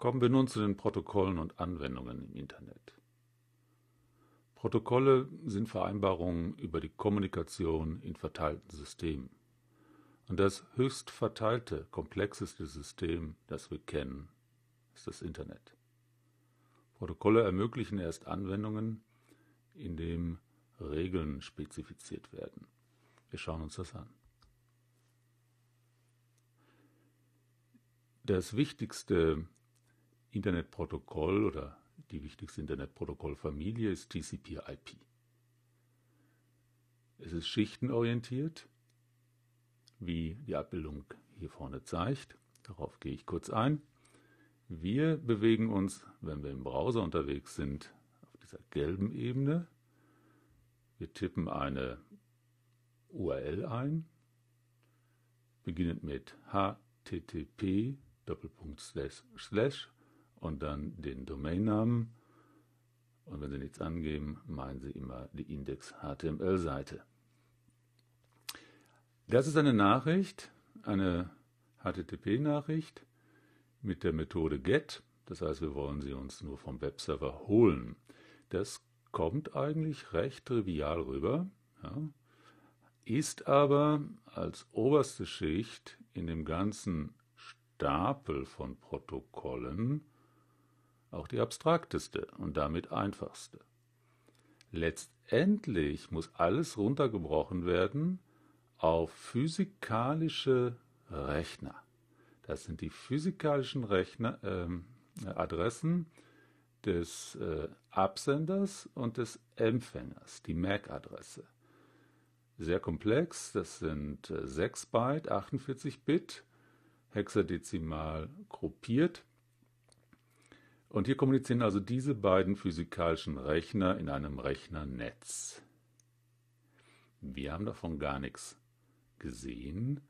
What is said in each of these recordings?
Kommen wir nun zu den Protokollen und Anwendungen im Internet. Protokolle sind Vereinbarungen über die Kommunikation in verteilten Systemen. Und das höchst verteilte, komplexeste System, das wir kennen, ist das Internet. Protokolle ermöglichen erst Anwendungen, indem Regeln spezifiziert werden. Wir schauen uns das an. Das wichtigste Internetprotokoll oder die wichtigste Internetprotokollfamilie ist TCP/IP. Es ist schichtenorientiert, wie die Abbildung hier vorne zeigt. Darauf gehe ich kurz ein. Wir bewegen uns, wenn wir im Browser unterwegs sind, auf dieser gelben Ebene. Wir tippen eine URL ein, beginnend mit http:// und dann den Domainnamen. Und wenn Sie nichts angeben, meinen Sie immer die Index-HTML-Seite. Das ist eine Nachricht, eine HTTP-Nachricht mit der Methode GET. Das heißt, wir wollen sie uns nur vom Webserver holen. Das kommt eigentlich recht trivial rüber, ja, ist aber als oberste Schicht in dem ganzen Stapel von Protokollen auch die abstrakteste und damit einfachste. Letztendlich muss alles runtergebrochen werden auf physikalische Rechner. Das sind die physikalischen Rechner, äh, Adressen des äh, Absenders und des Empfängers, die MAC-Adresse. Sehr komplex, das sind äh, 6 Byte, 48 Bit, hexadezimal gruppiert und hier kommunizieren also diese beiden physikalischen Rechner in einem Rechnernetz. Wir haben davon gar nichts gesehen.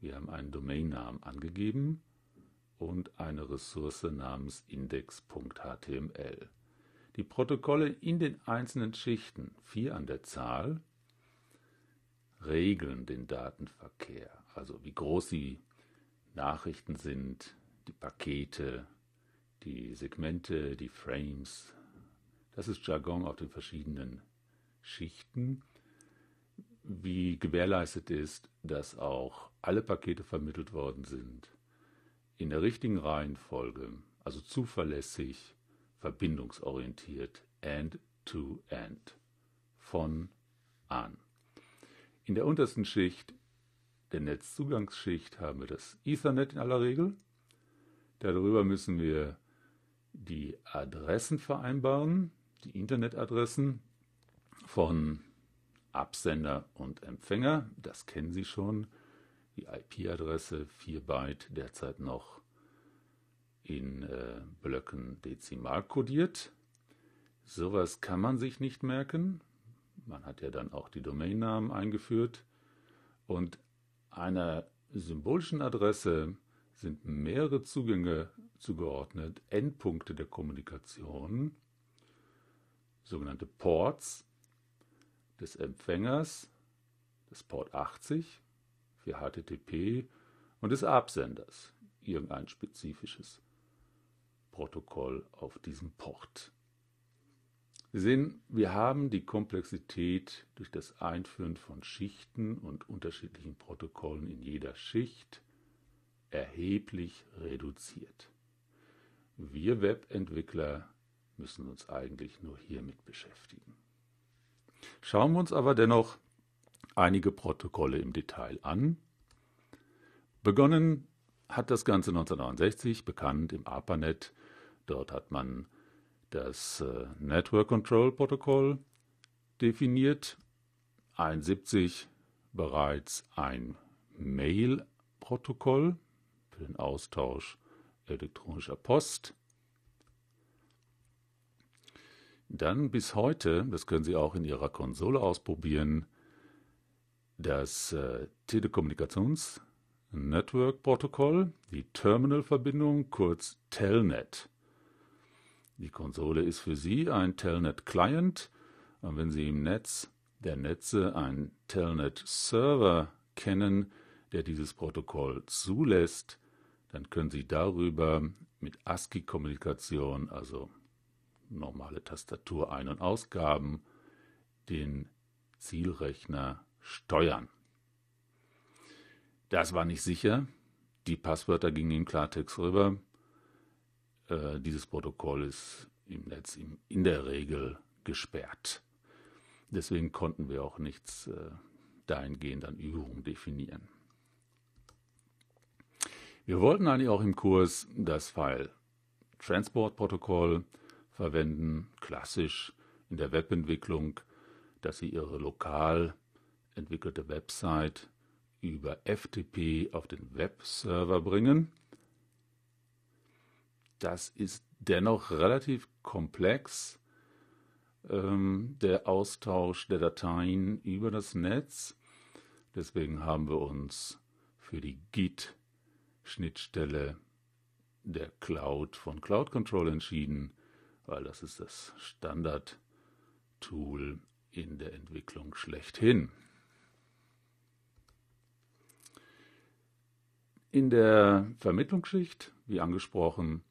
Wir haben einen Domainnamen angegeben und eine Ressource namens index.html. Die Protokolle in den einzelnen Schichten, vier an der Zahl, regeln den Datenverkehr. Also wie groß die Nachrichten sind, die Pakete, die Segmente, die Frames. Das ist Jargon auf den verschiedenen Schichten. Wie gewährleistet ist, dass auch alle Pakete vermittelt worden sind, in der richtigen Reihenfolge, also zuverlässig, verbindungsorientiert, end to end, von an. In der untersten Schicht, der Netzzugangsschicht, haben wir das Ethernet in aller Regel. Darüber müssen wir die Adressen vereinbaren, die Internetadressen von Absender und Empfänger. Das kennen Sie schon. Die IP-Adresse 4 Byte derzeit noch in äh, Blöcken dezimal kodiert. Sowas kann man sich nicht merken. Man hat ja dann auch die Domainnamen eingeführt. Und einer symbolischen Adresse sind mehrere Zugänge zugeordnet, Endpunkte der Kommunikation, sogenannte Ports des Empfängers, des Port 80 für HTTP und des Absenders, irgendein spezifisches Protokoll auf diesem Port. Wir sehen, wir haben die Komplexität durch das Einführen von Schichten und unterschiedlichen Protokollen in jeder Schicht – erheblich reduziert. Wir Webentwickler müssen uns eigentlich nur hiermit beschäftigen. Schauen wir uns aber dennoch einige Protokolle im Detail an. Begonnen hat das Ganze 1969, bekannt im ARPANET. Dort hat man das äh, Network Control Protokoll definiert, 1971 bereits ein Mail-Protokoll für den Austausch elektronischer Post. Dann bis heute, das können Sie auch in Ihrer Konsole ausprobieren, das äh, Telekommunikations- Network Protokoll, die Terminal-Verbindung, kurz Telnet. Die Konsole ist für Sie ein Telnet-Client und wenn Sie im Netz der Netze einen Telnet-Server kennen, der dieses Protokoll zulässt, dann können Sie darüber mit ASCII-Kommunikation, also normale Tastatur ein- und ausgaben, den Zielrechner steuern. Das war nicht sicher. Die Passwörter gingen im Klartext rüber. Äh, dieses Protokoll ist im Netz im, in der Regel gesperrt. Deswegen konnten wir auch nichts äh, dahingehend an Übungen definieren. Wir wollten eigentlich auch im Kurs das File Transport-Protokoll verwenden, klassisch in der Webentwicklung, dass Sie Ihre lokal entwickelte Website über FTP auf den Webserver bringen. Das ist dennoch relativ komplex, ähm, der Austausch der Dateien über das Netz. Deswegen haben wir uns für die Git Schnittstelle der Cloud von Cloud Control entschieden, weil das ist das Standard-Tool in der Entwicklung schlechthin. In der Vermittlungsschicht, wie angesprochen,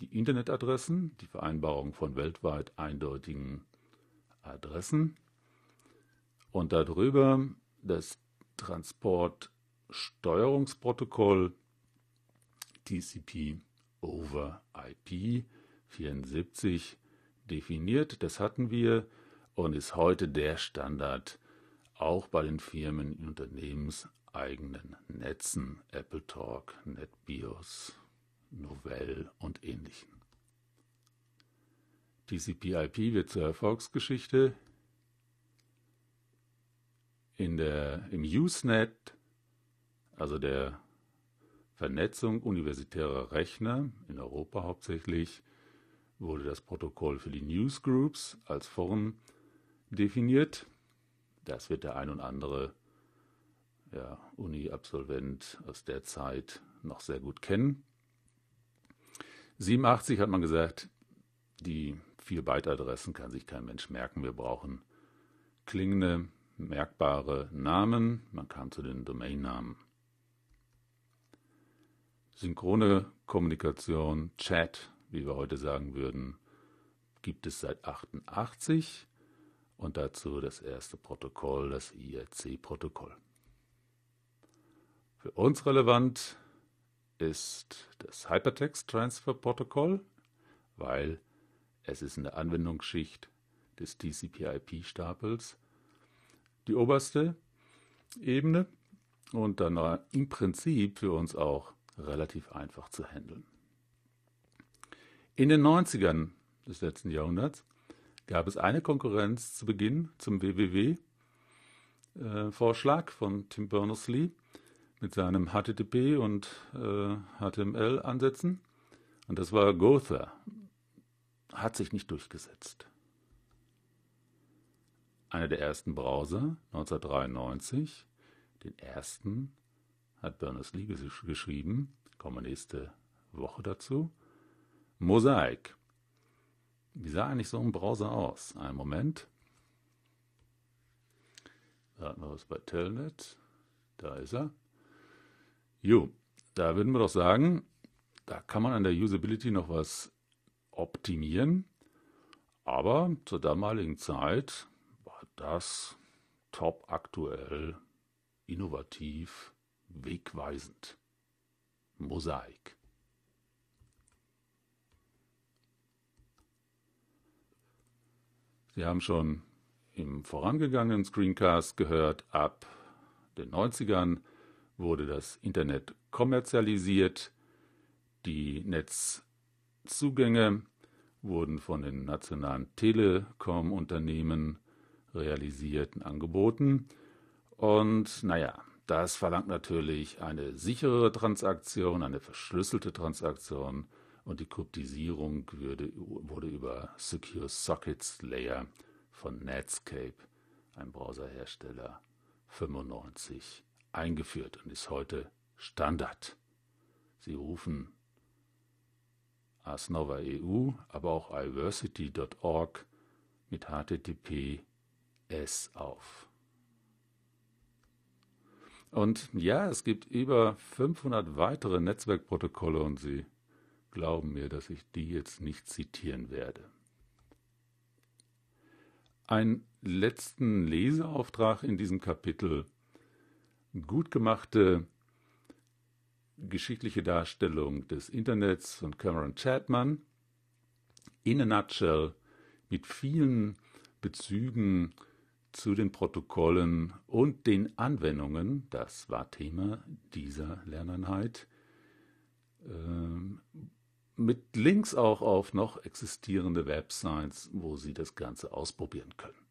die Internetadressen, die Vereinbarung von weltweit eindeutigen Adressen und darüber das Transportsteuerungsprotokoll TCP over IP 74 definiert. Das hatten wir und ist heute der Standard auch bei den Firmen in unternehmenseigenen Netzen, Apple Talk, NetBIOS, Novell und ähnlichen. TCP/IP wird zur Erfolgsgeschichte. In der, Im Usenet, also der Vernetzung universitärer Rechner, in Europa hauptsächlich, wurde das Protokoll für die Newsgroups als Form definiert. Das wird der ein und andere ja, Uni-Absolvent aus der Zeit noch sehr gut kennen. 87 hat man gesagt, die vier Byte-Adressen kann sich kein Mensch merken. Wir brauchen klingende, merkbare Namen. Man kam zu den Domainnamen. Synchrone Kommunikation, Chat, wie wir heute sagen würden, gibt es seit 88 und dazu das erste Protokoll, das IRC-Protokoll. Für uns relevant ist das Hypertext Transfer Protokoll, weil es ist in der Anwendungsschicht des TCP/IP-Stapels die oberste Ebene und dann im Prinzip für uns auch relativ einfach zu handeln. In den 90ern des letzten Jahrhunderts gab es eine Konkurrenz zu Beginn zum WWW-Vorschlag äh, von Tim Berners-Lee mit seinem HTTP und HTML-Ansätzen. Äh, und das war Gotha. Hat sich nicht durchgesetzt. Einer der ersten Browser 1993 den ersten hat Berners-Lee geschrieben, kommen wir nächste Woche dazu. Mosaik. Wie sah eigentlich so ein Browser aus? Einen Moment. Da hatten wir was bei Telnet. Da ist er. Jo, da würden wir doch sagen, da kann man an der Usability noch was optimieren. Aber zur damaligen Zeit war das top aktuell, innovativ wegweisend. Mosaik. Sie haben schon im vorangegangenen Screencast gehört, ab den 90ern wurde das Internet kommerzialisiert, die Netzzugänge wurden von den nationalen Telekom-Unternehmen realisiert und angeboten. Und naja, das verlangt natürlich eine sichere Transaktion, eine verschlüsselte Transaktion und die Kryptisierung würde, wurde über Secure Sockets Layer von Netscape, einem Browserhersteller, 95 eingeführt und ist heute Standard. Sie rufen Asnova EU, aber auch iversity.org mit HTTPS auf. Und ja, es gibt über 500 weitere Netzwerkprotokolle und Sie glauben mir, dass ich die jetzt nicht zitieren werde. Einen letzten Leseauftrag in diesem Kapitel. Gut gemachte geschichtliche Darstellung des Internets von Cameron Chapman. In a nutshell, mit vielen Bezügen zu den Protokollen und den Anwendungen, das war Thema dieser Lerneinheit, ähm, mit Links auch auf noch existierende Websites, wo Sie das Ganze ausprobieren können.